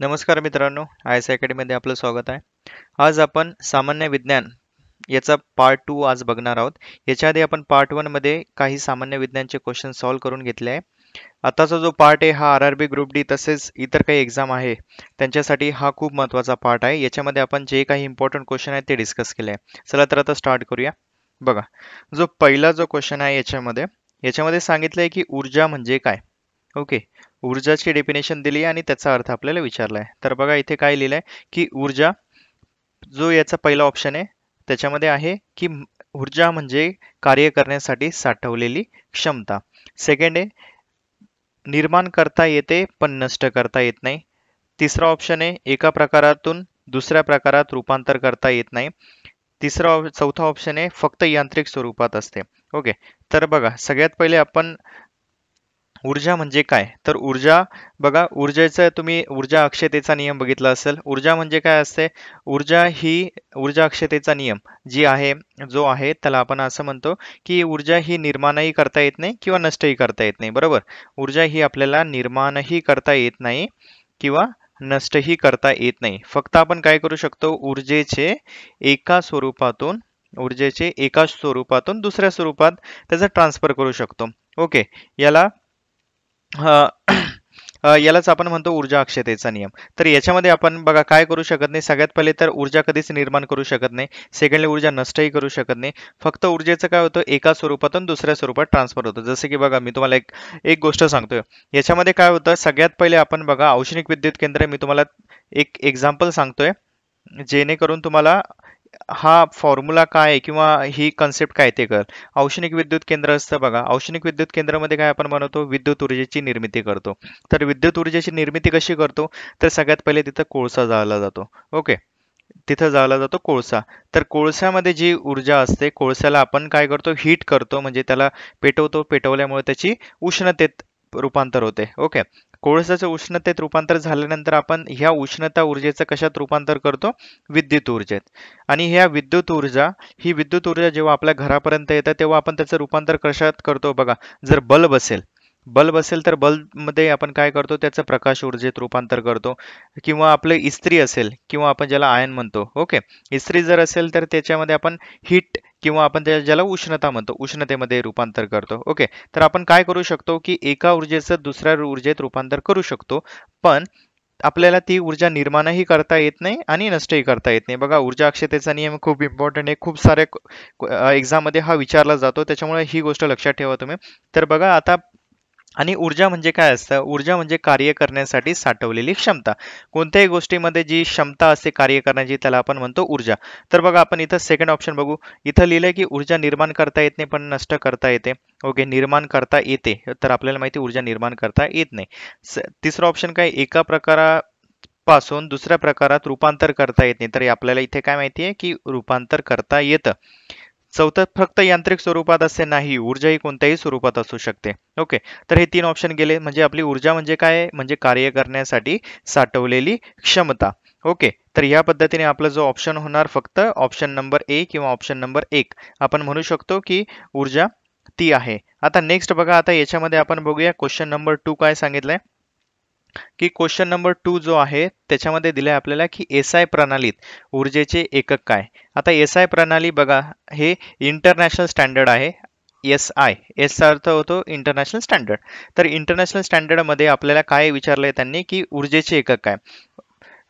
नमस्कार मित्रांनो I S अकॅडमीमध्ये आपलं स्वागत आहे आज आपण सामान्य विज्ञान याचा पार्ट टू आज बघणार आहोत याच्या आधी आपण पार्ट वनमध्ये काही सामान्य विज्ञानचे क्वेश्चन सॉल्व्ह करून घेतले आहे आताचा जो पार्ट आहे हा R R B group D तसेच इतर काही एक्झाम आहे त्यांच्यासाठी हा खूप महत्त्वाचा पार्ट आहे याच्यामध्ये आपण जे काही इम्पॉर्टंट क्वेश्चन आहेत ते डिस्कस केले आहे चला तर आता स्टार्ट करूया बघा जो पहिला जो क्वेश्चन आहे याच्यामध्ये याच्यामध्ये सांगितलं आहे की ऊर्जा म्हणजे काय ओके ऊर्जाची डेफिनेशन दिली आणि त्याचा अर्थ आपल्याला विचारलाय तर बघा इथे काय लिहिलंय की ऊर्जा जो याचा पहिला ऑप्शन आहे त्याच्यामध्ये आहे की ऊर्जा म्हणजे कार्य करण्यासाठी साठवलेली क्षमता सेकंड आहे निर्माण करता येते पण नष्ट करता येत नाही तिसरा ऑप्शन आहे एका प्रकारातून दुसऱ्या प्रकारात रूपांतर करता येत नाही तिसरा चौथा ऑप्शन आहे फक्त यांत्रिक स्वरूपात असते ओके तर बघा सगळ्यात पहिले आपण ऊर्जा म्हणजे काय तर ऊर्जा बघा ऊर्जेचं तुम्ही ऊर्जा अक्षतेचा नियम बघितला असेल ऊर्जा म्हणजे काय असते ऊर्जा ही ऊर्जा अक्षतेचा नियम जी आहे जो आहे त्याला आपण असं म्हणतो की ऊर्जा ही निर्माणही करता येत नाही किंवा नष्टही करता येत नाही बरोबर ऊर्जा ही आपल्याला निर्माणही करता येत नाही किंवा नष्टही करता येत नाही फक्त आपण काय करू शकतो ऊर्जेचे एका स्वरूपातून ऊर्जेचे एका स्वरूपातून दुसऱ्या स्वरूपात त्याचा ट्रान्सफर करू शकतो ओके याला यालाच आपण म्हणतो ऊर्जा अक्षतेचा नियम तर याच्यामध्ये आपण बघा काय करू शकत नाही सगळ्यात पहिले तर ऊर्जा कधीच निर्माण करू शकत नाही सेकंडली ऊर्जा नष्टही करू शकत नाही फक्त ऊर्जेचं काय होतं एका स्वरूपातून दुसऱ्या स्वरूपात ट्रान्सफर होतं जसं की बघा मी तुम्हाला एक एक गोष्ट सांगतोय याच्यामध्ये काय होतं सगळ्यात पहिले आपण बघा औष्णिक विद्युत केंद्र मी तुम्हाला एक एक्झाम्पल सांगतोय जेणेकरून तुम्हाला हा फॉर्म्युला काय आहे किंवा ही कन्सेप्ट काय ते कर औष्णिक विद्युत केंद्र असतं बघा औष्णिक विद्युत केंद्रामध्ये काय आपण बनवतो विद्युत ऊर्जेची निर्मिती करतो तर विद्युत ऊर्जेची निर्मिती कशी करतो तर सगळ्यात पहिले तिथं कोळसा जाळला जातो ओके तिथं जाळला जातो कोळसा तर कोळसामध्ये जी ऊर्जा असते कोळसाला आपण काय करतो हीट करतो म्हणजे त्याला पेटवतो पेटवल्यामुळे त्याची उष्णतेत रूपांतर होते ओके कोळसाचं उष्णतेत रूपांतर झाल्यानंतर आपण ह्या उष्णता ऊर्जेचं कशात रूपांतर करतो विद्युत ऊर्जेत आणि ह्या विद्युत ऊर्जा ही विद्युत ऊर्जा जेव्हा आपल्या घरापर्यंत येतं तेव्हा आपण त्याचं रूपांतर कशात करतो बघा जर बल्ब असेल बल्ब असेल तर बल्बमध्ये आपण काय करतो त्याचं प्रकाश ऊर्जेत रूपांतर करतो किंवा आपलं इस्त्री असेल किंवा आपण ज्याला आयन म्हणतो ओके इस्त्री जर असेल तर त्याच्यामध्ये आपण हीट किंवा आपण त्या ज्याला उष्णता म्हणतो उष्णतेमध्ये रूपांतर करतो ओके तर आपण काय करू शकतो की एका ऊर्जेचं दुसऱ्या ऊर्जेत रूपांतर करू शकतो पण आपल्याला ती ऊर्जा निर्माणही करता येत नाही आणि नष्टही करता येत नाही बघा ऊर्जा अक्षतेचा नियम खूप इम्पॉर्टंट आहे खूप साऱ्या एक्झाममध्ये हा विचारला जातो त्याच्यामुळे ही गोष्ट लक्षात ठेवा तुम्ही तर बघा आता आणि ऊर्जा म्हणजे काय असतं ऊर्जा म्हणजे कार्य करण्यासाठी साठवलेली क्षमता कोणत्याही गोष्टीमध्ये जी क्षमता असते कार्य करण्याची त्याला आपण म्हणतो ऊर्जा तर बघा आपण इथं सेकंड ऑप्शन बघू इथं लिहिलंय की ऊर्जा निर्माण करता येत नाही पण नष्ट करता येते ओके निर्माण करता येते तर आपल्याला माहिती ऊर्जा निर्माण करता येत नाही तिसरं ऑप्शन काय एका प्रकारा पासून दुसऱ्या प्रकारात रूपांतर करता येत नाही तर आपल्याला इथे काय माहिती आहे की रूपांतर करता येतं चौथं फक्त यांत्रिक स्वरूपात असे नाही ऊर्जा ही कोणत्याही स्वरूपात असू शकते ओके तर हे तीन ऑप्शन गेले म्हणजे आपली ऊर्जा म्हणजे काय म्हणजे कार्य करण्यासाठी साठवलेली क्षमता ओके तर या पद्धतीने आपला जो ऑप्शन होणार फक्त ऑप्शन नंबर ए किंवा ऑप्शन नंबर एक आपण म्हणू शकतो की ऊर्जा ती आहे आता नेक्स्ट बघा आता याच्यामध्ये आपण बघूया क्वेश्चन नंबर टू काय सांगितलंय की क्वेश्चन नंबर टू जो आहे त्याच्यामध्ये दिलाय आपल्याला की एस आय प्रणालीत ऊर्जेचे एकक काय आता एस आय प्रणाली बघा हे इंटरनॅशनल स्टँडर्ड आहे एस आय एसचा अर्थ होतो इंटरनॅशनल स्टँडर्ड तर इंटरनॅशनल स्टँडर्डमध्ये आपल्याला काय विचारलंय त्यांनी की ऊर्जेचे एकक काय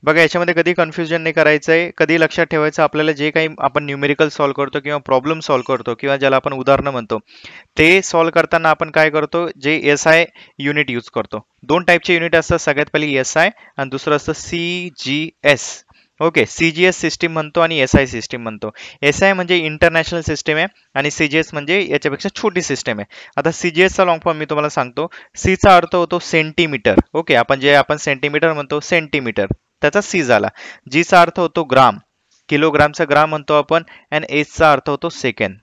बघा याच्यामध्ये कधी कन्फ्युजन नाही करायचं आहे कधी लक्षात ठेवायचं आपल्याला जे काही आपण न्यूमेरिकल सॉल्व्ह करतो किंवा प्रॉब्लेम सॉल्व्ह करतो किंवा ज्याला आपण उदाहरणं म्हणतो ते सॉल्व्ह करताना आपण काय करतो जे एस आय युनिट यूज करतो दोन टाईपचे युनिट असतात सगळ्यात पहिली एस आय आणि दुसरं असतं C G S okay C G S system म्हणतो आणि एस आय सिस्टीम म्हणतो एस आय म्हणजे इंटरनॅशनल सिस्टीम आहे आणि सी जी एस म्हणजे याच्यापेक्षा छोटी सिस्टीम आहे आता सी जी एसचा लॉंग फॉर्म मी तुम्हाला सांगतो सीचा अर्थ होतो सेंटीमीटर ओके आपण जे आपण सेंटीमीटर म्हणतो सेंटीमीटर त्याचा सी झाला जीचा अर्थ होतो ग्राम किलोग्रामचा ग्राम म्हणतो आपण अँड चा अर्थ होतो सेकंड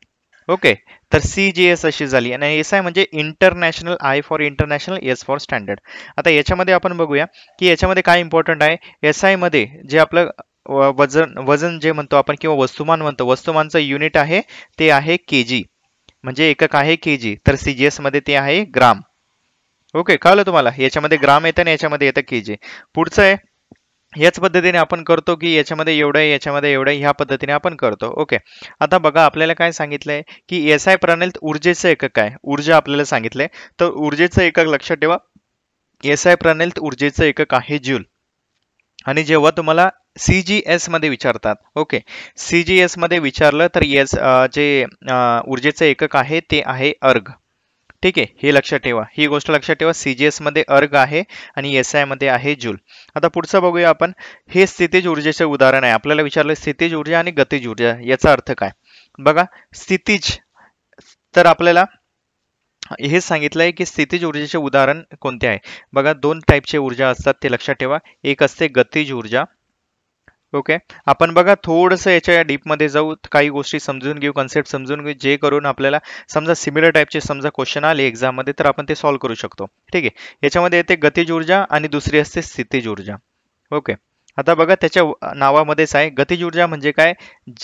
ओके तर सी जी एस अशी झाली आणि एस आय म्हणजे international I for international S for standard आता याच्यामध्ये आपण बघूया की याच्यामध्ये काय इम्पॉर्टंट आहे एस आयमध्ये जे आपलं वजन वजन जे म्हणतो आपण किंवा वस्तुमान म्हणतो वस्तुमानचं युनिट आहे ते आहे के जी म्हणजे एकक आहे के जी तर सी जी एसमध्ये ते आहे ग्राम ओके कळलं तुम्हाला याच्यामध्ये ग्राम येतं आणि याच्यामध्ये येतं के जी पुढचं आहे याच पद्धतीने आपण करतो की याच्यामध्ये एवढं याच्यामध्ये एवढं ह्या पद्धतीने आपण करतो ओके आता बघा आपल्याला काय सांगितलंय की एस आय प्रणालीत ऊर्जेचं एकक काय ऊर्जा आपल्याला सांगितलंय तर ऊर्जेचं एकक लक्षात ठेवा एस आय प्रणालीत ऊर्जेचं एकक आहे ज्यूल आणि जेव्हा तुम्हाला सी जी एसमध्ये विचारतात ओके सी जी एसमध्ये विचारलं तर एस जे ऊर्जेचं एकक आहे ते आहे अर्घ ठीक आहे हे लक्षात ठेवा ही गोष्ट लक्षात ठेवा सीजीएस मध्ये अर्ग आहे आणि एस आय मध्ये आहे जूल आता पुढचं बघूया आपण हे स्थितीज ऊर्जेचं उदाहरण आहे आपल्याला विचारलं स्थितीज ऊर्जा आणि गतिज ऊर्जा याचा अर्थ काय बघा स्थितीज तर आपल्याला हे सांगितलं आहे की स्थितीज ऊर्जेचे उदाहरण कोणते आहे बघा दोन टाईपचे ऊर्जा असतात ते लक्षात ठेवा एक असते गतिज ऊर्जा ओके आपण बघा थोडंसं याच्या डीपमध्ये जाऊ काही गोष्टी समजून घेऊ कन्सेप्ट समजून घेऊ जे करून आपल्याला समजा सिमिलर टाईपचे समजा क्वेश्चन आले एक्झाममध्ये तर आपण ते सॉल्व्ह करू शकतो ठीक आहे याच्यामध्ये येते गतिज ऊर्जा आणि दुसरी असते स्थितीज ऊर्जा ओके आता बघा त्याच्या नावामध्येच आहे गतिज ऊर्जा म्हणजे काय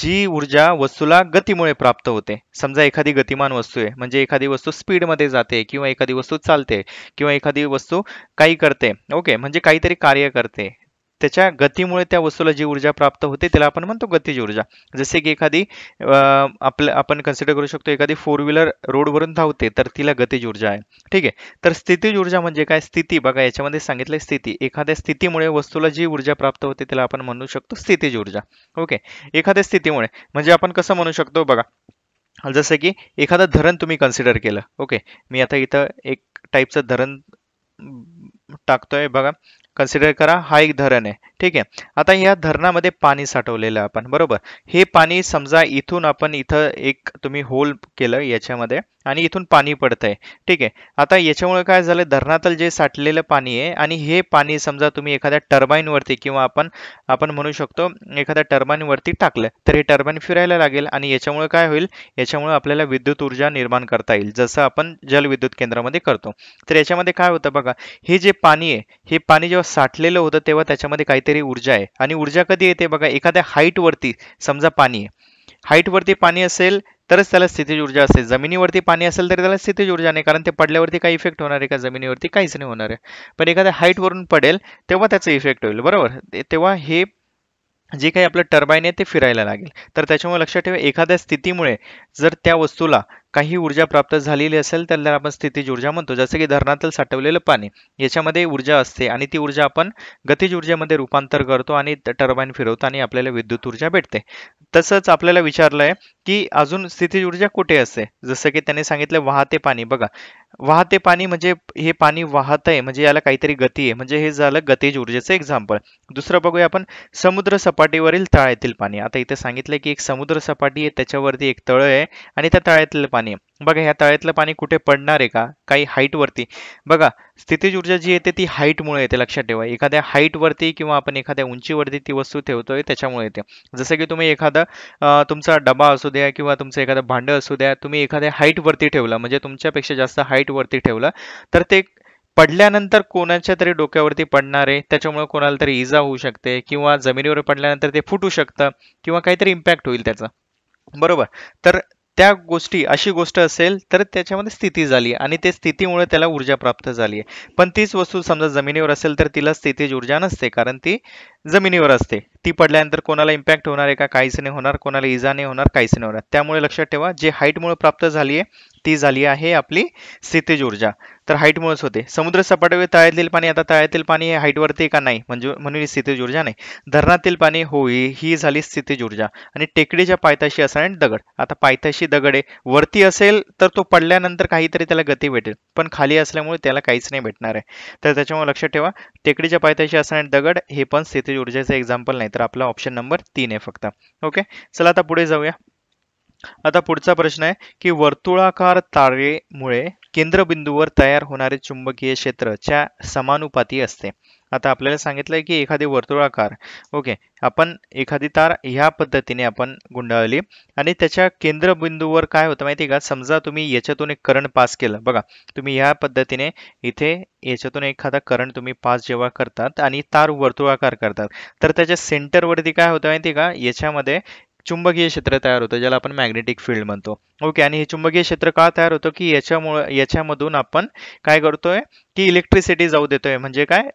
जी ऊर्जा वस्तूला गतीमुळे प्राप्त होते समजा एखादी गतिमान वस्तू आहे म्हणजे एखादी वस्तू स्पीडमध्ये जाते किंवा एखादी वस्तू चालते किंवा एखादी वस्तू काही करते ओके म्हणजे काहीतरी कार्य करते त्याच्या गतीमुळे त्या वस्तूला जी ऊर्जा प्राप्त होते त्याला आपण म्हणतो गतीज ऊर्जा जसे की एखादी आपलं आपण कन्सिडर करू शकतो एखादी फोर व्हीलर रोडवरून धावते तर तिला गतीज ऊर्जा आहे ठीक आहे तर स्थितीज ऊर्जा म्हणजे काय स्थिती बघा याच्यामध्ये सांगितलं स्थिती एखाद्या स्थितीमुळे वस्तूला जी ऊर्जा प्राप्त होते त्याला आपण म्हणू शकतो स्थितीज ऊर्जा ओके एखाद्या स्थितीमुळे म्हणजे आपण कसं म्हणू शकतो बघा जसं की एखादं धरण तुम्ही कन्सिडर केलं ओके मी आता इथं एक टाईपचं धरण टाकतोय बघा कन्सिडर करा हा एक धरण आहे ठीक आहे आता या धरणामध्ये पाणी साठवलेलं आपण बरोबर हे पाणी समजा इथून आपण इथं एक तुम्ही होल केलं याच्यामध्ये आणि इथून पाणी पडत आहे ठीक आहे आता याच्यामुळे काय झालं धरणातल जे साठलेलं पाणी आहे आणि हे पाणी समजा तुम्ही एखाद्या टर्बाईनवरती किंवा आपण आपण म्हणू शकतो एखाद्या टर्बाईनवरती टाकलं तर हे टर्बाईन फिरायला लागेल आणि याच्यामुळे काय होईल याच्यामुळे आपल्याला विद्युत ऊर्जा निर्माण करता येईल जसं आपण जलविद्युत केंद्रामध्ये करतो तर याच्यामध्ये काय होतं बघा हे जे पाणी आहे हे पाणी जेव्हा साठलेलं होतं तेव्हा त्याच्यामध्ये काहीतरी ऊर्जा आहे आणि ऊर्जा कधी येते बघा एखाद्या हाईटवरती समजा पाणी आहे हाईटवरती पाणी असेल तरच त्याला स्थितीज ऊर्जा असते जमिनीवरती पाणी असेल तरी त्याला स्थितीज ऊर्जा नाही कारण ते पडल्यावरती काही इफेक्ट होणार आहे का जमिनीवरती काहीच नाही होणार आहे पण एखाद्या हाईटवरून पडेल तेव्हा त्याचा इफेक्ट होईल बरोबर तेव्हा हे जे काही आपलं टर्बाईन आहे ते फिरायला लागेल तर त्याच्यामुळे लक्षात ठेवा एखाद्या स्थितीमुळे जर त्या वस्तूला काही ऊर्जा प्राप्त झालेली असेल तर त्याला आपण स्थितीज ऊर्जा म्हणतो जसं की धरणातील साठवलेलं पाणी याच्यामध्ये ऊर्जा असते आणि ती ऊर्जा आपण गतिज ऊर्जेमध्ये रूपांतर करतो आणि टर्बाईन फिरवतो आणि आपल्याला विद्युत ऊर्जा भेटते तसंच आपल्याला विचारलं आहे की अजून स्थितीज ऊर्जा कुठे असते जसं की त्यांनी सांगितलं वाहते पाणी बघा वाहते पाणी म्हणजे हे पाणी वाहत आहे म्हणजे याला काहीतरी गती आहे म्हणजे हे झालं गतीज ऊर्जेचं एक्झाम्पल दुसरं बघूया आपण समुद्र सपाटीवरील तळ्यातील पाणी आता इथे सांगितलं की एक समुद्र सपाटी आहे त्याच्यावरती एक तळ आहे आणि त्या तळ्यातील पाणी आहे बघा ह्या तळ्यातलं पाणी कुठे पडणार आहे का काही हाईटवरती बघा स्थितीज ऊर्जा जी येते ती हाईटमुळे येते लक्षात ठेवा एखाद्या हाईटवरती किंवा आपण एखाद्या उंचीवरती ती वस्तू ठेवतोय त्याच्यामुळे येते जसं की तुम्ही एखादा तुमचा डबा असू द्या किंवा तुमचं एखादं भांडं असू द्या तुम्ही एखाद्या हाईटवरती ठेवलं म्हणजे तुमच्यापेक्षा जास्त हाईटवरती ठेवलं तर ते पडल्यानंतर कोणाच्या तरी डोक्यावरती पडणार आहे त्याच्यामुळे कोणाला तरी इजा होऊ शकते किंवा जमिनीवर पडल्यानंतर ते फुटू शकतं किंवा काहीतरी इम्पॅक्ट होईल त्याचा बरोबर तर त्या गोष्टी अशी गोष्ट असेल तर त्याच्यामध्ये स्थिती झाली आणि ते स्थितीमुळे त्याला ऊर्जा प्राप्त झाली आहे पण तीच वस्तू समजा जमिनीवर असेल तर तिला स्थितीज ऊर्जा नसते कारण ती जमिनीवर असते ती पडल्यानंतर कोणाला इम्पॅक्ट होणार आहे का काहीच नाही होणार कोणाला इजा नाही होणार काहीच नाही होणार त्यामुळे लक्षात ठेवा जे हाईटमुळे प्राप्त झाली आहे ती झाली आहे आपली स्थितीज ऊर्जा तर हाईटमुळेच होते समुद्र सपाटीवर तळ्यातील पाणी आता तळ्यातील पाणी हे हाईटवरती का नाही म्हणजे म्हणून स्थितीज ऊर्जा नाही धरणातील पाणी होई ही झाली स्थितीज ऊर्जा आणि टेकडीच्या पायथ्याशी असणारे दगड आता पायथ्याशी दगड आहे वरती असेल तर तो पडल्यानंतर काहीतरी त्याला गती भेटेल पण खाली असल्यामुळे त्याला काहीच नाही भेटणार आहे तर त्याच्यामुळे लक्षात ठेवा टेकडीच्या पायथ्याशी असणारे दगड हे पण स्थितीज ऊर्जेचं एक्झाम्पल नाही तर आपला ऑप्शन नंबर तीन आहे फक्त ओके चला आता पुढे जाऊया आता पुढचा प्रश्न आहे की वर्तुळाकार तारेमुळे केंद्रबिंदूवर तयार होणारे चुंबकीय क्षेत्र च्या समानुपाती असते आता आपल्याला सांगितलंय की एखादी वर्तुळाकार ओके आपण एखादी तार ह्या पद्धतीने आपण गुंडाळली आणि त्याच्या केंद्रबिंदूवर काय होतं माहिती का समजा तुम्ही याच्यातून एक करंट पास केलं बघा तुम्ही ह्या पद्धतीने इथे याच्यातून एखादा करंट तुम्ही पास जेव्हा करतात आणि तार वर्तुळाकार करतात तर त्याच्या सेंटरवरती काय होतं माहिती का याच्यामध्ये चुंबकीय क्षेत्र तयार होतं ज्याला आपण मॅग्नेटिक फील्ड म्हणतो ओके आणि हे चुंबकीय क्षेत्र का तयार होतं की याच्यामुळे याच्यामधून आपण काय करतोय की इलेक्ट्रिसिटी जाऊ देतोय म्हणजे काय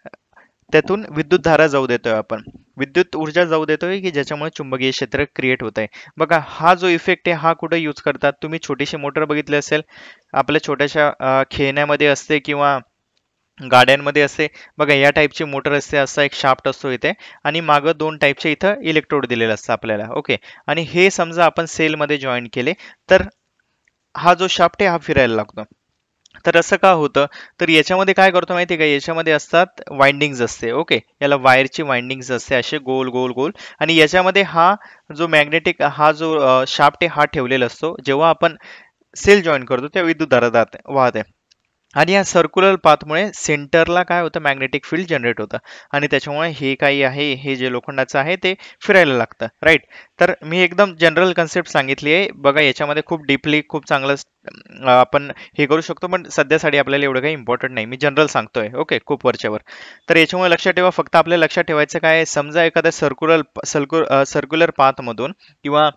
त्यातून विद्युत धारा जाऊ देतोय आपण विद्युत ऊर्जा जाऊ देतोय की ज्याच्यामुळे चुंबकीय क्षेत्र क्रिएट होत आहे बघा हा जो इफेक्ट आहे हा कुठे यूज करतात तुम्ही छोटीशी मोटर बघितली असेल आपल्या छोट्याशा खेळण्यामध्ये असते किंवा गाड्यांमध्ये असे बघा या टाईपची मोटर असते असा एक शाफ्ट असतो इथे आणि मागं दोन टाईपचे इथं इलेक्ट्रोड दिलेलं असतं आपल्याला ओके आणि हे समजा आपण सेलमध्ये जॉईन केले तर हा जो शाफ्ट आहे हा फिरायला लागतो तर असं का होतं तर याच्यामध्ये काय करतो माहिती आहे का याच्यामध्ये असतात वाइंडिंग्स असते ओके याला वायरची वाइंडिंग्स असते असे गोल गोल गोल आणि याच्यामध्ये हा जो मॅग्नेटिक हा जो शाफ्ट आहे हा ठेवलेला असतो जेव्हा आपण सेल जॉईन करतो तेव्हा विद्युत दरदात वाहते आणि या सर्क्युलर पाथमुळे सेंटरला काय होतं मॅग्नेटिक फील्ड जनरेट होतं आणि त्याच्यामुळे हे काही आहे हे जे लोखंडाचं आहे ते फिरायला लागतं राईट तर मी एकदम जनरल कन्सेप्ट सांगितली आहे बघा याच्यामध्ये खूप डीपली खूप चांगलं आपण हे करू शकतो पण सध्यासाठी आपल्याला एवढं काही इम्पॉर्टंट नाही मी जनरल सांगतोय ओके खूप वरच्यावर तर याच्यामुळे लक्षात ठेवा फक्त आपल्याला लक्षात ठेवायचं काय समजा एखाद्या सर्क्युलर सर्क्यु सर्क्युलर पाथमधून किंवा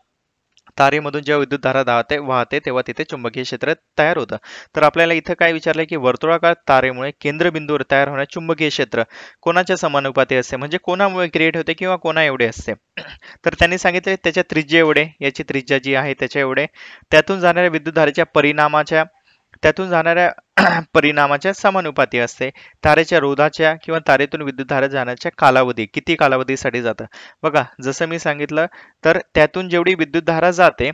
तारेमधून जेव्हा विद्युत धारा धावते वाहते तेव्हा तिथे चुंबकीय क्षेत्र तयार होतं तर आपल्याला इथं काय विचारलं की वर्तुळाकार तारेमुळे केंद्रबिंदूवर तयार होणारे चुंबकीय क्षेत्र कोणाच्या समानुपाती असते म्हणजे कोणामुळे क्रिएट होते किंवा कोणा एवढे असते तर त्यांनी सांगितले त्याच्या त्रिज्या एवढे याची त्रिज्या जी आहे त्याच्या एवढे त्यातून जाणाऱ्या विद्युत धारेच्या परिणामाच्या त्यातून जाणाऱ्या परिणामाच्या समानुपाती असते तारेच्या रोधाच्या किंवा तारेतून विद्युतधारा जाण्याच्या कालावधी किती कालावधीसाठी जातं बघा जसं मी सांगितलं तर त्यातून जेवढी विद्युतधारा जाते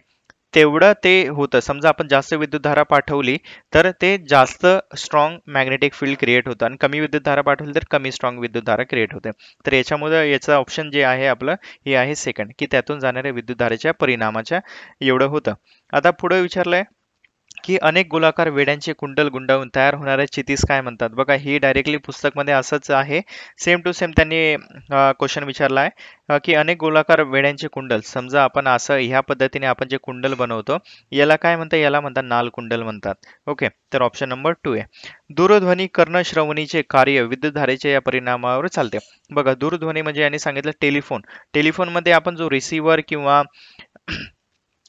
तेवढं ते होतं समजा आपण जास्त विद्युतधारा पाठवली तर ते जास्त स्ट्रॉंग मॅग्नेटिक फील्ड क्रिएट होतं आणि कमी विद्युतधारा पाठवली तर कमी स्ट्रॉंग विद्युतधारा क्रिएट होते तर याच्यामुळे याचं ऑप्शन जे आहे आपलं हे आहे सेकंड की त्यातून जाणाऱ्या विद्युतधारेच्या परिणामाच्या एवढं होतं आता पुढे विचारलंय की अनेक गोलाकार वेड्यांचे कुंडल गुंडावून तयार होणारे चितीस काय म्हणतात बघा ही डायरेक्टली पुस्तकमध्ये असंच आहे सेम टू सेम त्यांनी क्वेश्चन विचारला आहे की अनेक गोलाकार वेड्यांचे कुंडल समजा आपण असं ह्या पद्धतीने आपण जे कुंडल बनवतो याला काय म्हणतात याला म्हणतात नाल कुंडल म्हणतात ओके तर ऑप्शन नंबर टू आहे दूरध्वनी कर्णश्रवणीचे कार्य विद्युतधारेच्या या परिणामावर चालते बघा दूरध्वनी म्हणजे यांनी सांगितलं टेलिफोन टेलिफोनमध्ये आपण जो रिसिव्हर किंवा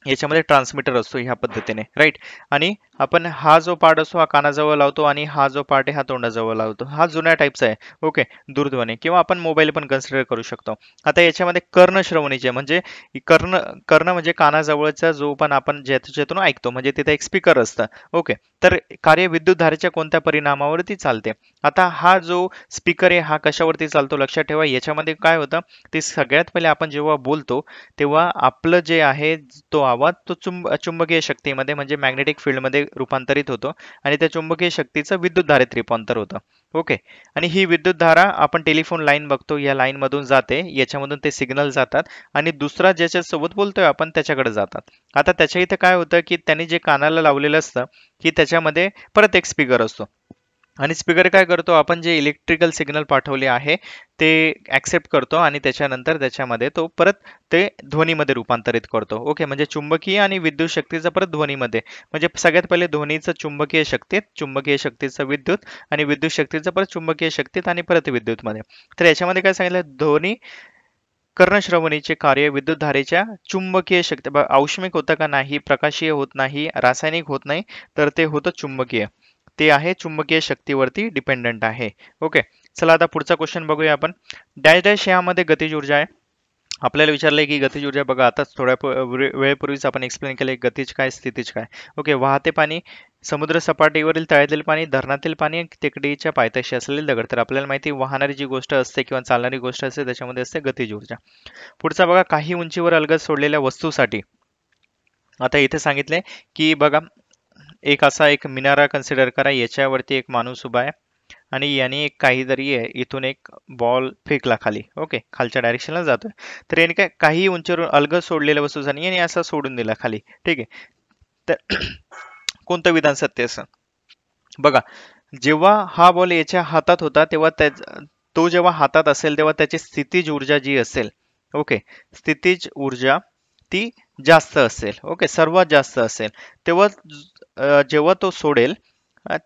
याच्यामध्ये ट्रान्समीटर असतो ह्या पद्धतीने राईट आणि आपण हा जो पार्ट असतो हा कानाजवळ लावतो आणि हा जो पार्ट आहे हा तोंडाजवळ लावतो हा जुन्या टाईपचा आहे ओके दूरध्वनी किंवा आपण मोबाईल पण कन्सिडर करू शकतो आता याच्यामध्ये कर्णश्रवणीचे म्हणजे कर्ण कर्ण म्हणजे कानाजवळचा जो पण आपण ज्याच्यातून ऐकतो म्हणजे तिथे एक स्पीकर असतं ओके तर कार्य विद्युत धारेच्या कोणत्या परिणामावरती चालते आता हा जो स्पीकर आहे हा कशावरती चालतो लक्षात ठेवा याच्यामध्ये काय होतं ते सगळ्यात पहिले आपण जेव्हा बोलतो तेव्हा आपलं जे आहे तो व्हावा तो चुंब चुंबकीय शक्तीमध्ये म्हणजे मॅग्नेटिक फील्डमध्ये रूपांतरित होतो आणि त्या चुंबकीय शक्तीचं विद्युत धारेत रूपांतर होतं ओके आणि ही विद्युत धारा आपण टेलिफोन लाईन बघतो या लाईनमधून जाते याच्यामधून ते सिग्नल जातात आणि दुसरा ज्याच्यासोबत बोलतोय आपण त्याच्याकडे जातात आता त्याच्या इथं काय होतं की त्यांनी जे कानाला लावलेलं असतं की त्याच्यामध्ये परत एक स्पीकर असतो आणि स्पीकर काय करतो आपण जे इलेक्ट्रिकल सिग्नल पाठवले आहे ते ॲक्सेप्ट करतो आणि त्याच्यानंतर त्याच्यामध्ये तो परत ते ध्वनीमध्ये रूपांतरित करतो ओके म्हणजे चुंबकीय आणि विद्युत शक्तीचं परत ध्वनीमध्ये म्हणजे सगळ्यात पहिले ध्वनीचं चुंबकीय शक्तीत चुंबकीय शक्तीचं विद्युत आणि विद्युत शक्तीचं परत चुंबकीय शक्तीत आणि परत विद्युतमध्ये तर याच्यामध्ये काय सांगितलं ध्वनी कर्णश्रवणीचे कार्य विद्युत धारेच्या चुंबकीय शक्ती औष्मिक होतं का नाही प्रकाशीय होत नाही रासायनिक होत नाही तर ते होतं चुंबकीय ते आहे चुंबकीय शक्तीवरती डिपेंडंट आहे ओके चला आता पुढचा क्वेश्चन बघूया आपण डॅश डॅश यामध्ये गतिज ऊर्जा आहे आपल्याला विचारले की गतिज ऊर्जा बघा आताच थोड्या वेळपूर्वीच आपण एक्सप्लेन केलं गतिज काय स्थितीज काय ओके वाहते पाणी समुद्र सपाटीवरील तळ्यातील पाणी धरणातील पाणी टेकडीच्या पायथ्याशी असलेले दगड तर आपल्याला माहिती वाहणारी जी गोष्ट असते किंवा चालणारी गोष्ट असते त्याच्यामध्ये असते गतिज ऊर्जा पुढचा बघा काही उंचीवर अलगद सोडलेल्या वस्तूसाठी आता इथे सांगितले की बघा एक असा एक मिनारा कन्सिडर करा याच्यावरती एक माणूस उभा आहे आणि याने एक काहीतरी आहे इथून एक बॉल फेकला खाली ओके खालच्या डायरेक्शनला जातोय तर याने काय काही उंचीवरून अलगद सोडलेल्या वस्तू झाली याने असा सोडून दिला खाली ठीक आहे तर कोणतं विधान सत्य असं बघा जेव्हा हा बॉल याच्या हातात होता तेव्हा त्या तो जेव्हा हातात असेल तेव्हा त्याची स्थितीज ऊर्जा जी असेल ओके स्थितीज ऊर्जा ती जास्त असेल ओके सर्वात जास्त असेल तेव्हा जेव्हा तो सोडेल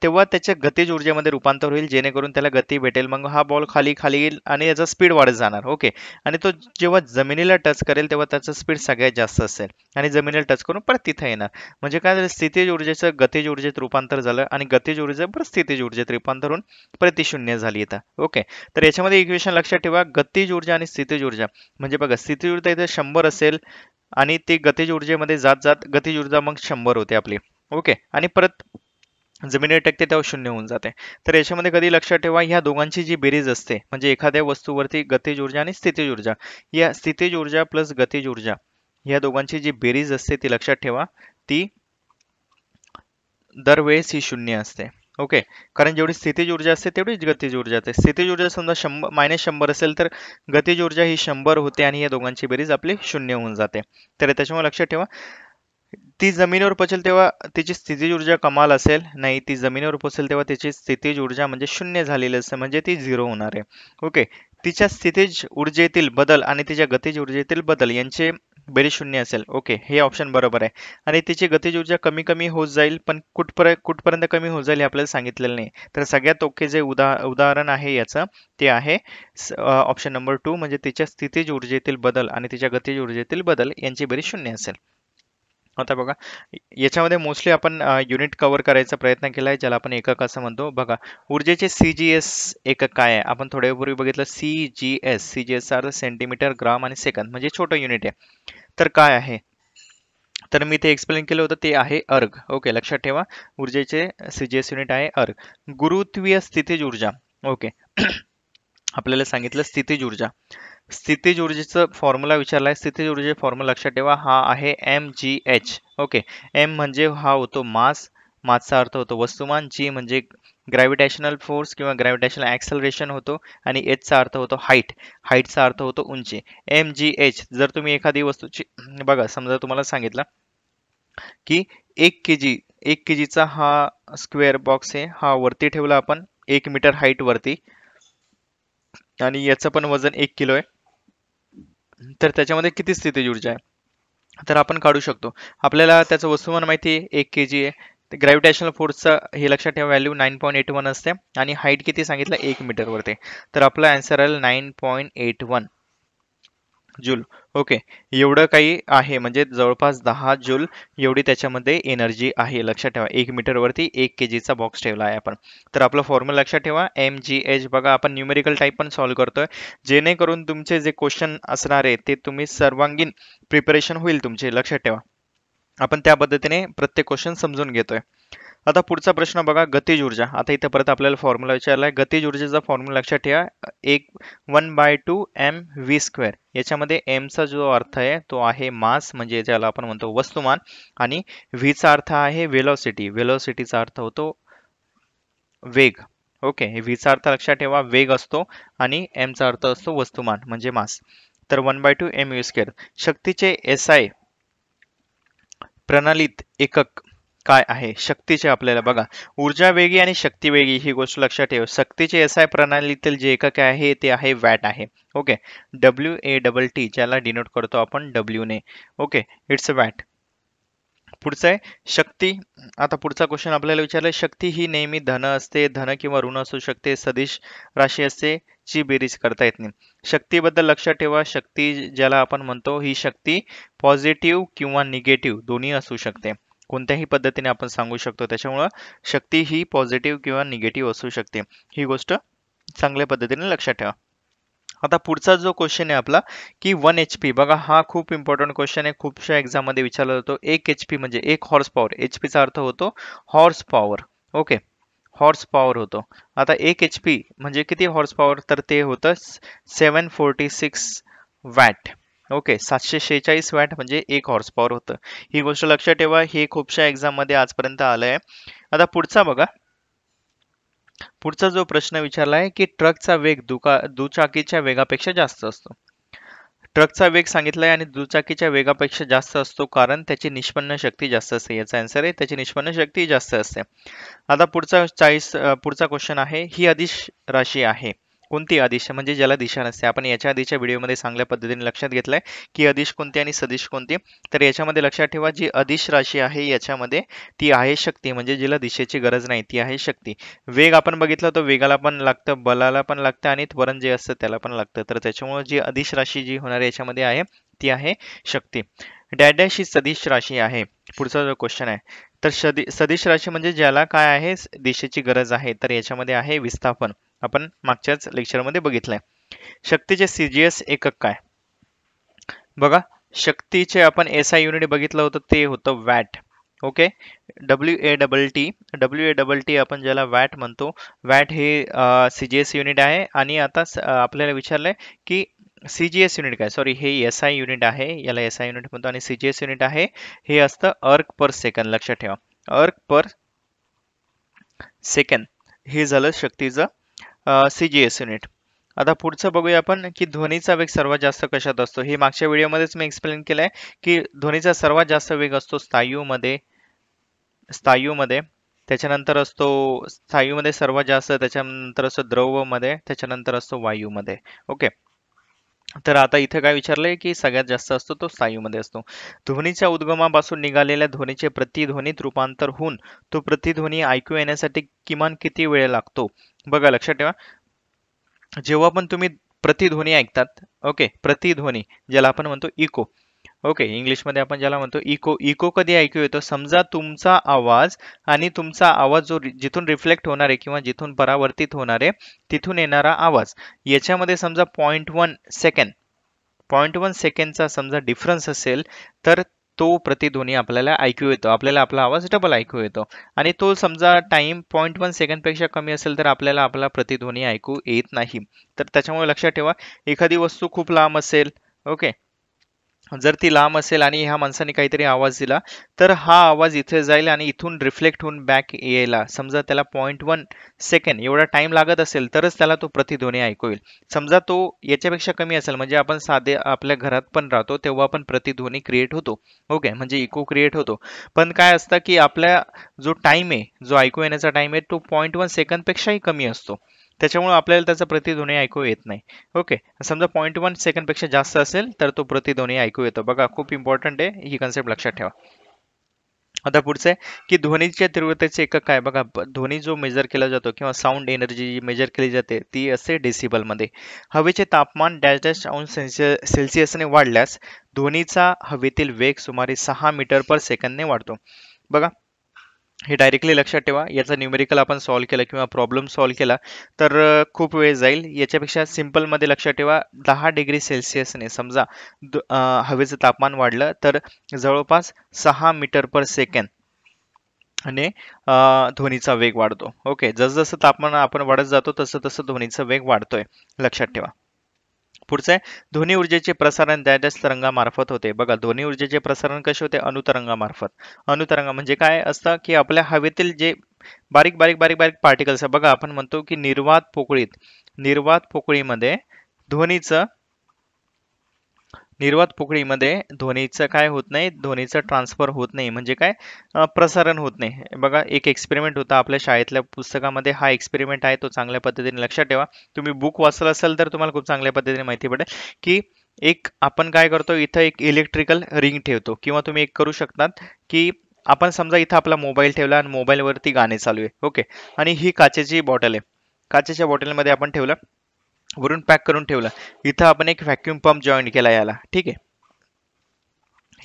तेव्हा त्याच्या गतीज ऊर्जेमध्ये रूपांतर होईल जेणेकरून त्याला गती भेटेल मग हा बॉल खाली खाली येईल आणि याचा स्पीड वाढत जाणार ओके आणि तो जेव्हा जमिनीला टच करेल तेव्हा त्याचं स्पीड सगळ्यात जास्त असेल आणि जमिनीला टच करून परत तिथे येणार म्हणजे काय झालं स्थितीज ऊर्जेचं गतीज ऊर्जेत रूपांतर झालं आणि गतीज ऊर्जा परत स्थितीज ऊर्जेत रूपांतर होऊन प्रतिशून्य शून्य झाली येतात ओके तर याच्यामध्ये इक्वेशन लक्षात ठेवा गतीज ऊर्जा आणि स्थितीज ऊर्जा म्हणजे बघा स्थितीज ऊर्जा इथे शंभर असेल आणि ती गतिज ऊर्जेमध्ये जात जात गतिज ऊर्जा मग शंभर होते आपली ओके आणि परत जमिनीवर टक्के तेव्हा शून्य होऊन जाते तर याच्यामध्ये कधी लक्षात ठेवा ह्या दोघांची जी बेरीज असते म्हणजे एखाद्या वस्तूवरती गतिज ऊर्जा आणि स्थितीज ऊर्जा या स्थितीज ऊर्जा प्लस गतिज ऊर्जा या दोघांची जी बेरीज असते ती लक्षात ठेवा ती दरवेळेस ही शून्य असते ओके कारण जेवढी स्थितीज ऊर्जा असते तेवढीच गतिज ऊर्जा असते स्थितीज ऊर्जा समजा शंभर मायनस शंभर असेल तर गतिज ऊर्जा ही शंभर होते आणि या दोघांची बेरीज आपली शून्य होऊन जाते तर त्याच्यामुळे लक्षात ठेवा ती जमिनीवर पोचेल तेव्हा तिची स्थितीज ऊर्जा कमाल असेल नाही ती जमिनीवर पोचेल तेव्हा तिची स्थितीज ऊर्जा म्हणजे शून्य झालेली असते म्हणजे ती झिरो होणार आहे ओके तिच्या स्थितीज ऊर्जेतील बदल आणि तिच्या गतीज ऊर्जेतील बदल यांचे बेरीज शून्य असेल ओके हे ऑप्शन बरोबर आहे आणि तिची गतीज ऊर्जा कमी कमी होत जाईल पण कुठपर्यंत कुठपर्यंत कमी होत जाईल हे आपल्याला सांगितलेलं नाही तर सगळ्यात ओके जे उदा उदाहरण आहे याचं ते आहे ऑप्शन नंबर टू म्हणजे तिच्या स्थितीज ऊर्जेतील बदल आणि तिच्या गतीज ऊर्जेतील बदल यांची बेरीज शून्य असेल आता हो, बघा याच्यामध्ये मोस्टली आपण युनिट कव्हर करायचा प्रयत्न केला आहे ज्याला आपण एकक असं म्हणतो बघा ऊर्जेचे सी जी एस एकक काय आहे आपण थोड्यापूर्वी बघितलं C G S C G S are centimetre gram आणि सेकंद म्हणजे छोटं युनिट आहे तर काय आहे तर मी ते एक्सप्लेन केलं होतं ते आहे अर्ग ओके लक्षात ठेवा ऊर्जेचे सी जी एस युनिट आहे अर्ग गुरुत्वीय स्थितीज ऊर्जा ओके आपल्याला सांगितलं स्थितीज ऊर्जा स्थितीज ऊर्जेचं फॉर्म्युला विचारला आहे स्थितीज ऊर्जेचे फॉर्म्युला लक्षात ठेवा हा आहे M G H okay M म्हणजे हा होतो मास मासचा अर्थ होतो वस्तुमान जी म्हणजे ग्रॅव्हिटेशनल फोर्स किंवा ग्रॅव्हिटेशनल ॲक्सलरेशन होतो आणि एचचा अर्थ होतो हाईट हाईटचा अर्थ होतो उंची एम जी एच जर तुम्ही एखादी वस्तूची बघा समजा तुम्हाला सांगितलं की एक के जी एक के जीचा हा स्क्वेअर बॉक्स आहे हा वरती ठेवला आपण एक मीटर हाईट वरती आणि याचं पण वजन एक किलो आहे तर त्याच्यामध्ये किती स्थिती ऊर्जा आहे तर आपण काढू शकतो आपल्याला त्याचं वस्तुमान माहिती आहे एक के जी आहे ग्रॅव्हिटेशनल फोर्सचं हे लक्षात ठेवा value nine point eight one असते आणि हाईट किती सांगितलं एक मीटरवरती तर आपला आन्सर आहे nine point eight one joule okay एवढं काही आहे म्हणजे जवळपास दहा जूल एवढी त्याच्यामध्ये एनर्जी आहे लक्षात ठेवा एक मीटरवरती एक के जीचा बॉक्स ठेवला आहे आपण तर आपला फॉर्म्युला लक्षात ठेवा एम जी एच बघा आपण न्यूमेरिकल टाईप पण सॉल्व्ह करतोय जेणेकरून तुमचे जे क्वेश्चन असणार आहे ते तुम्ही सर्वांगीण प्रिपरेशन होईल तुमचे लक्षात ठेवा आपण त्या पद्धतीने प्रत्येक क्वेश्चन समजून घेतोय आता पुढचा प्रश्न बघा गतिज ऊर्जा आता इथे परत आपल्याला फॉर्म्युला विचारला आहे गतिज ऊर्जेचा फॉर्म्युला लक्षात ठेवा एक one by two M V square याच्यामध्ये एमचा जो अर्थ आहे तो आहे मास म्हणजे ज्याला आपण म्हणतो वस्तुमान आणि व्हीचा अर्थ आहे वेलॉसिटी वेलॉसिटीचा अर्थ होतो वेग ओके व्हीचा अर्थ लक्षात ठेवा वेग असतो आणि एमचा अर्थ असतो वस्तुमान म्हणजे मास तर one by two M U square शक्तीचे एस आय प्रणालीत एकक काय आहे शक्तीचे आपल्याला बघा ऊर्जा वेगी आणि शक्ती वेगी ही गोष्ट लक्षात ठेव शक्तीचे एस आय प्रणालीतील जे एकक आहे ते आहे वॅट आहे okay W A double T ज्याला डिनोट करतो आपण डब्ल्यू ने ओके इट्स अ वॅट पुढचं आहे शक्ती आता पुढचा क्वेश्चन आपल्याला विचारला शक्ती ही नेहमी धन असते धन किंवा ऋण असू शकते सदिश राशी असते ची बेरीज करता येत नाही शक्तीबद्दल लक्षात ठेवा शक्ती ज्याला आपण म्हणतो ही शक्ती पॉझिटिव्ह किंवा निगेटिव्ह दोन्ही असू शकते कोणत्याही पद्धतीने आपण सांगू शकतो त्याच्यामुळं शक्ती ही पॉझिटिव्ह किंवा निगेटिव्ह असू शकते ही गोष्ट चांगल्या पद्धतीने लक्षात ठेवा आता पुढचा जो क्वेश्चन आहे आपला की वन एच पी बघा हा खूप इम्पॉर्टंट क्वेश्चन आहे खूपशा एक्झाममध्ये विचारला जातो एक एच पी म्हणजे एक हॉर्स पॉवर एच पीचा अर्थ होतो horsepower okay horsepower होतो आता एक एच पी म्हणजे किती हॉर्स पॉवर तर ते होतं seven forty six watt okay सातशे शेहेचाळीस वॅट म्हणजे एक हॉर्स पॉवर होतं ही गोष्ट लक्षात ठेवा हे खूपशा एक्झाममध्ये आजपर्यंत आलं आहे आता पुढचा बघा पुढचा जो प्रश्न विचारला आहे की ट्रकचा वेग दुका दुचाकीच्या वेगापेक्षा जास्त असतो ट्रकचा वेग सांगितला आहे आणि दुचाकीच्या वेगापेक्षा जास्त असतो कारण त्याची निष्पन्न शक्ती जास्त असते याचा आन्सर आहे त्याची निष्पन्न शक्ती जास्त असते आता पुढचा चाळीस पुढचा क्वेश्चन आहे ही अधिश राशी आहे कोणती अदिश म्हणजे ज्याला दिशा नसते आपण याच्या आधीच्या व्हिडिओमध्ये चांगल्या पद्धतीने लक्षात घेतलं की अधिश कोणती आणि सदिश कोणती तर याच्यामध्ये लक्षात ठेवा जी अधिश राशी आहे याच्यामध्ये ती आहे शक्ती म्हणजे जिला दिशेची गरज नाही ती आहे शक्ती वेग आपण बघितला तर वेगाला पण लागतं बलाला पण लागतं आणि त्वरण जे असतं त्याला पण लागतं तर त्याच्यामुळे जी अधिश राशी जी होणार याच्यामध्ये आहे ती आहे शक्ती डॅडॅश ही सदिश राशी आहे पुढचा जो क्वेश्चन आहे तर सदि सदिश राशी म्हणजे ज्याला काय आहे दिशेची गरज आहे तर याच्यामध्ये आहे विस्थापन आपण मागच्याच लेक्चरमध्ये बघितलंय शक्तीचे सी जी एस एकक काय बघा शक्तीचे आपण एस आय युनिट बघितलं होतं ते होतं watt okay W A double T W A double T आपण ज्याला वॅट म्हणतो वॅट हे सी जी एस युनिट आहे आणि आता आपल्याला विचारलं आहे की सी जी एस युनिट काय सॉरी हे एस आय युनिट आहे याला एस आय युनिट म्हणतो आणि सी जी एस युनिट आहे हे असतं अर्क पर सेकंद लक्षात ठेवा अर्क पर सेकंद हे झालं शक्तीचं सी जी एस युनिट आता पुढचं बघूया आपण की ध्वनीचा वेग सर्वात जास्त कशात असतो हे मागच्या व्हिडिओमध्येच मी एक्सप्लेन केलं आहे की ध्वनीचा सर्वात जास्त वेग असतो स्थायूमध्ये स्थायूमध्ये त्याच्यानंतर असतो स्थायूमध्ये सर्वात जास्त त्याच्यानंतर असतो द्रवमध्ये त्याच्यानंतर असतो वायूमध्ये ओके तर आता इथे काय विचारलंय की सगळ्यात जास्त असतो तो स्थायूमध्ये असतो ध्वनीच्या उद्गमापासून निघालेल्या ध्वनीचे प्रतिध्वनीत रूपांतर होऊन तो प्रतिध्वनी ऐकू येण्यासाठी किमान किती वेळ लागतो बघा लक्षात ठेवा जेव्हा पण तुम्ही प्रतिध्वनी ऐकतात ओके प्रतिध्वनी ज्याला आपण म्हणतो इको ओके इंग्लिशमध्ये आपण ज्याला म्हणतो इको इको कधी ऐकू येतो समजा तुमचा आवाज आणि तुमचा आवाज जो जिथून रिफ्लेक्ट होणार आहे किंवा जिथून परावर्तित होणार आहे तिथून येणारा आवाज याच्यामध्ये समजा point one second point one सेकंडचा समजा डिफरन्स असेल तर तो प्रतिध्वनी आपल्याला ऐकू येतो आपल्याला आपला आवाज डबल ऐकू येतो आणि तो समजा टाइम पॉईंट वन सेकंडपेक्षा कमी असेल तर आपल्याला आपला प्रतिध्वनी ऐकू येत नाही तर त्याच्यामुळे लक्षात ठेवा एखादी वस्तू खूप लांब असेल ओके जर ती लांब असेल आणि ह्या माणसाने काहीतरी आवाज दिला तर हा आवाज इथे जाईल आणि इथून रिफ्लेक्ट होऊन बॅक यायला समजा त्याला पॉईंट वन सेकंड एवढा टाइम लागत असेल तरच त्याला तो प्रतिध्वनी ऐकू येईल समजा तो याच्यापेक्षा कमी असेल म्हणजे आपण साधे आपल्या घरात पण राहतो तेव्हा आपण प्रतिध्वनी क्रिएट होतो ओके म्हणजे इको क्रिएट होतो पण काय असतं की आपल्या जो टाइम आहे जो ऐकू येण्याचा टाइम आहे तो पॉईंट वन सेकंडपेक्षाही कमी असतो त्याच्यामुळे आपल्याला त्याचा प्रतिध्वनी ऐकू येत नाही ओके समजा पॉईंट वन सेकंडपेक्षा जास्त असेल तर तो प्रतिध्वनी ऐकू येतो बघा खूप इम्पॉर्टंट आहे ही कन्सेप्ट लक्षात ठेवा आता पुढचं आहे की ध्वनीच्या तीव्रतेचे एकक काय बघा ध्वनी जो मेजर केला जातो किंवा साऊंड एनर्जी जी मेजर केली जाते ती असते डेसिबलमध्ये हवेचे तापमान डॅश डॅश अंश सेल्सिअसने वाढल्यास ध्वनीचा हवेतील वेग सुमारे सहा मीटर पर सेकंदने वाढतो बघा हे डायरेक्टली लक्षात ठेवा याचा न्यूमेरिकल आपण सॉल्व केला किंवा प्रॉब्लेम सॉल्व केला तर खूप वेळ जाईल याच्यापेक्षा सिम्पलमध्ये लक्षात ठेवा दहा डिग्री सेल्सिअसने समजा हवेचं तापमान वाढलं तर जवळपास सहा मीटर पर सेकंद आणि ध्वनीचा वेग वाढतो ओके जसं तापमान आपण वाढत जातो तसं तसं ध्वनीचा वेग वाढतोय लक्षात ठेवा पुढचं आहे ध्वनी ऊर्जेचे प्रसारण द्यायच्या तरंगामार्फत होते बघा ध्वनी ऊर्जेचे प्रसारण कसे होते अनुतरंगामार्फत अनुतरंगा म्हणजे काय असतं की आपल्या हवेतील जे बारीक बारीक बारीक बारीक पार्टिकल्स आहे बघा आपण म्हणतो की निर्वात पोकळीत निर्वात पोकळीमध्ये ध्वनीचं निर्वात पोकळीमध्ये ध्वनीचं काय होत नाही ध्वनीचं ट्रान्सफर होत नाही म्हणजे काय प्रसारण होत नाही बघा एक एक्सपेरिमेंट होता आपल्या शाळेतल्या पुस्तकामध्ये हा एक्सपेरिमेंट आहे तो चांगल्या पद्धतीने लक्षात ठेवा तुम्ही बुक वाचलं असेल तर तुम्हाला खूप चांगल्या पद्धतीने माहिती पडेल की एक आपण काय करतो इथं एक इलेक्ट्रिकल रिंग ठेवतो किंवा तुम्ही एक करू शकतात की आपण समजा इथं आपला मोबाईल ठेवला आणि मोबाईलवरती गाणे चालू आहे ओके आणि ही काचेची बॉटल आहे काचेच्या बॉटलमध्ये आपण ठेवलं वरून पॅक करून ठेवलं इथं आपण एक व्हॅक्युम पंप जॉईन केला याला ठीक आहे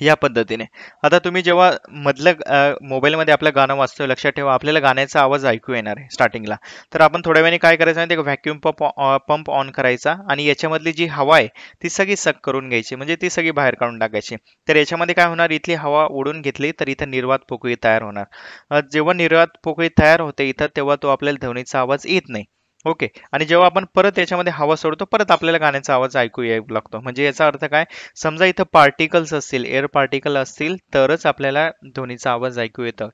या पद्धतीने आता तुम्ही जेव्हा मधलं मोबाईलमध्ये आपलं गाणं वाचतो लक्षात ठेवा आपल्याला गाण्याचा आवाज ऐकू येणार आहे स्टार्टिंगला तर आपण थोड्या वेळाने काय करायचं आहे ते व्हॅक्युम पंप पंप ऑन करायचा आणि याच्यामधली जी हवा आहे ती सगळी सक करून घ्यायची म्हणजे ती सगळी बाहेर काढून टाकायची तर याच्यामध्ये काय होणार इथली हवा ओढून घेतली तर इथं निर्वात पोकळी तयार होणार जेव्हा निर्वात पोकळी तयार होते इथं तेव्हा तो आपल्याला ध्वनीचा आवाज येत नाही ओके आणि जेव्हा आपण परत याच्यामध्ये हवा सोडतो परत आपल्याला गाण्याचा आवाज ऐकू यायला लागतो म्हणजे याचा अर्थ काय समजा इथं पार्टिकल्स असतील एअर पार्टिकल असतील तरच आपल्याला ध्वनीचा आवाज ऐकू येतं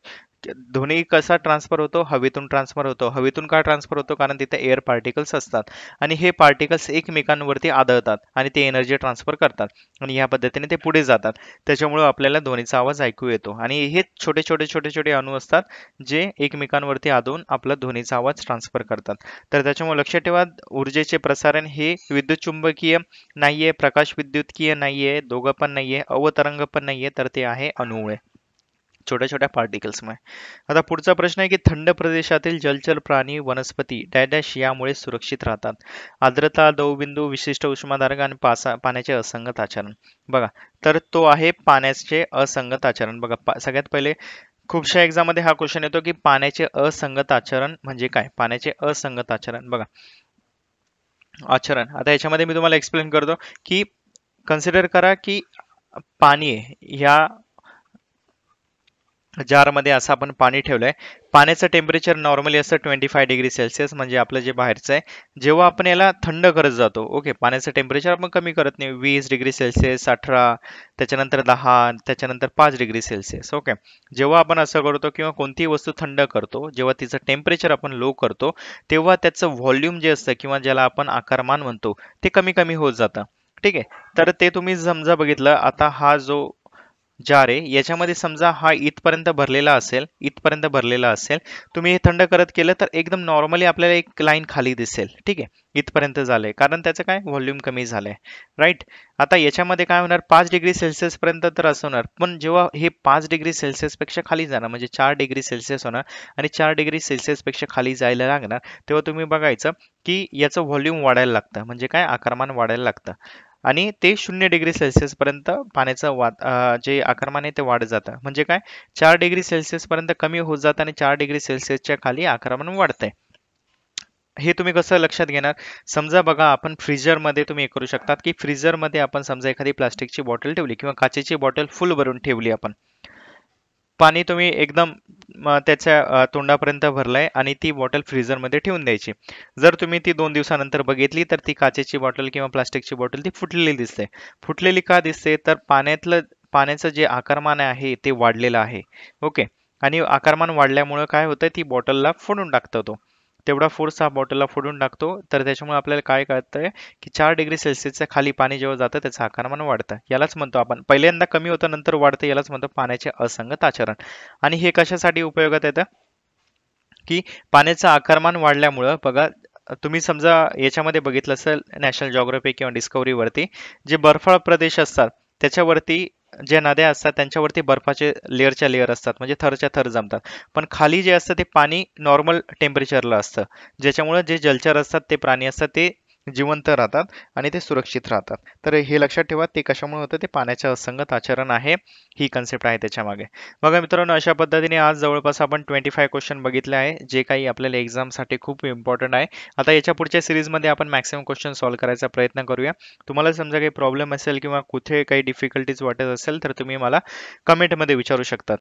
ध्वनी कसा ट्रान्सफर होतो हवेतून ट्रान्सफर होतो हवेतून का ट्रान्सफर होतो कारण तिथे एअर पार्टिकल्स असतात आणि हे पार्टिकल्स एकमेकांवरती आदळतात आणि ते एनर्जी ट्रान्सफर करतात आणि ह्या पद्धतीने ते पुढे जातात त्याच्यामुळे आपल्याला ध्वनीचा आवाज ऐकू येतो आणि हे छोटे छोटे छोटे छोटे अणू असतात जे एकमेकांवरती आदळून आपला ध्वनीचा आवाज ट्रान्सफर करतात तर त्याच्यामुळे लक्षात ठेवा ऊर्जेचे प्रसारण हे विद्युत चुंबकीय नाहीये प्रकाश विद्युतकीय नाहीये दोघं पण नाहीये अवतरंग पण नाहीये तर ते आहे अणुमुळे छोट्या छोट्या पार्टिकल्समुळे आता पुढचा प्रश्न आहे की थंड प्रदेशातील जलचर प्राणी वनस्पती डॅश यामुळे सुरक्षित राहतात आर्द्रता दवबिंदू विशिष्ट उष्माधारक आणि पासा पाण्याचे असंगत आचरण बघा तर तो आहे पाण्याचे असंगत आचरण बघा सगळ्यात पहिले खूपशा एक्झाममध्ये हा क्वेश्चन येतो की पाण्याचे असंगत आचरण म्हणजे काय पाण्याचे असंगत आचरण बघा आचरण आता याच्यामध्ये मी तुम्हाला एक्सप्लेन करतो की कन्सिडर करा की पाणी ह्या जारमध्ये असं आपण पाणी ठेवलं आहे पाण्याचं टेम्परेचर नॉर्मली असतं ट्वेंटी फाय डिग्री सेल्सिअस म्हणजे आपलं जे बाहेरचं आहे जेव्हा आपण याला थंड करत जातो ओके पाण्याचं टेम्परेचर आपण कमी करत नाही वीस डिग्री सेल्सिअस अठरा त्याच्यानंतर दहा त्याच्यानंतर पाच डिग्री सेल्सिअस ओके जेव्हा आपण असं करतो किंवा कोणतीही वस्तू थंड करतो जेव्हा तिचं टेम्परेचर आपण लो करतो तेव्हा त्याचं व्हॉल्यूम जे असतं किंवा ज्याला आपण आकारमान म्हणतो ते कमी कमी होत जातं ठीक आहे तर ते तुम्ही समजा बघितलं आता हा जो रे याच्यामध्ये समजा हा इथपर्यंत भरलेला असेल इथपर्यंत भरलेला असेल तुम्ही हे थंड करत केलं तर एकदम नॉर्मली आपल्याला एक लाईन खाली दिसेल ठीक आहे इथपर्यंत झालंय कारण त्याचं काय व्हॉल्यूम कमी झालंय राईट आता याच्यामध्ये काय होणार पाच डिग्री सेल्सिअसपर्यंत तर असं होणार पण जेव्हा हे पाच डिग्री सेल्सिअसपेक्षा खाली जाणार म्हणजे चार डिग्री सेल्सिअस होणार आणि चार डिग्री सेल्सिअसपेक्षा खाली जायला लागणार तेव्हा तुम्ही बघायचं की याचं व्हॉल्यूम वाढायला लागतं म्हणजे काय आकारमान वाढायला लागतं आणि ते शून्य डिग्री सेल्सिअसपर्यंत पाण्याचं वात जे आकारमान आहे ते वाढत जातं म्हणजे काय चार डिग्री सेल्सिअसपर्यंत कमी होत जातं आणि चार डिग्री सेल्सिअसच्या खाली आकारमान वाढतंय हे तुम्ही कसं लक्षात घेणार समजा बघा आपण फ्रीजरमध्ये तुम्ही हे करू शकतात की फ्रीजरमध्ये आपण समजा एखादी प्लास्टिकची बॉटल ठेवली किंवा काचेची बॉटल फुल भरून ठेवली आपण पाणी तुम्ही एकदम त्याच्या तोंडापर्यंत भरलाय आणि ती बॉटल फ्रीजरमध्ये ठेवून द्यायची जर तुम्ही ती दोन दिवसानंतर बघितली तर ती काचेची बॉटल किंवा प्लास्टिकची बॉटल ती फुटलेली दिसते फुटलेली का दिसते तर पाण्यातलं पाण्याचं जे आकारमान आहे ते वाढलेलं आहे ओके आणि आकारमान वाढल्यामुळं काय होतं ती बॉटलला फोडून टाकतो तो तेवढा फोर्स हा बॉटलला फोडून टाकतो तर त्याच्यामुळे आपल्याला काय कळतंय की चार डिग्री सेल्सिअसच्या खाली पाणी जेव्हा जातं त्याचं आकारमान वाढतं यालाच म्हणतो आपण पहिल्यांदा कमी होतं नंतर वाढतं यालाच म्हणतो पाण्याचे असंगत आचरण आणि हे कशासाठी उपयोगात येतं की पाण्याचं आकारमान वाढल्यामुळं बघा तुम्ही समजा याच्यामध्ये बघितलं असेल नॅशनल जॉग्रफी किंवा डिस्कवरीवरती जे बर्फाळ प्रदेश असतात त्याच्यावरती जे नद्या असतात त्यांच्यावरती बर्फाचे लेअरच्या लेअर असतात म्हणजे थरच्या थर जमतात पण खाली जे असतं ते पाणी नॉर्मल टेम्परेचरला असतं ज्याच्यामुळे जे जलचर असतात ते प्राणी असतात ते जिवंत राहतात आणि ते सुरक्षित राहतात तर हे लक्षात ठेवा ते कशामुळे होतं ते पाण्याचे असंगत आचरण आहे ही कन्सेप्ट आहे त्याच्यामागे बघा मित्रांनो अशा पद्धतीने आज जवळपास आपण ट्वेंटी फाय क्वेश्चन बघितले आहे जे काही आपल्याला एक्झामसाठी खूप इम्पॉर्टंट आहे आता याच्या पुढच्या सिरीजमध्ये आपण मॅक्सिमम क्वेश्चन सॉल्व्ह करायचा प्रयत्न करूया तुम्हाला समजा काही प्रॉब्लेम असेल किंवा कुठे काही डिफिकल्टीज वाटत असेल तर तुम्ही मला कमेंटमध्ये विचारू शकतात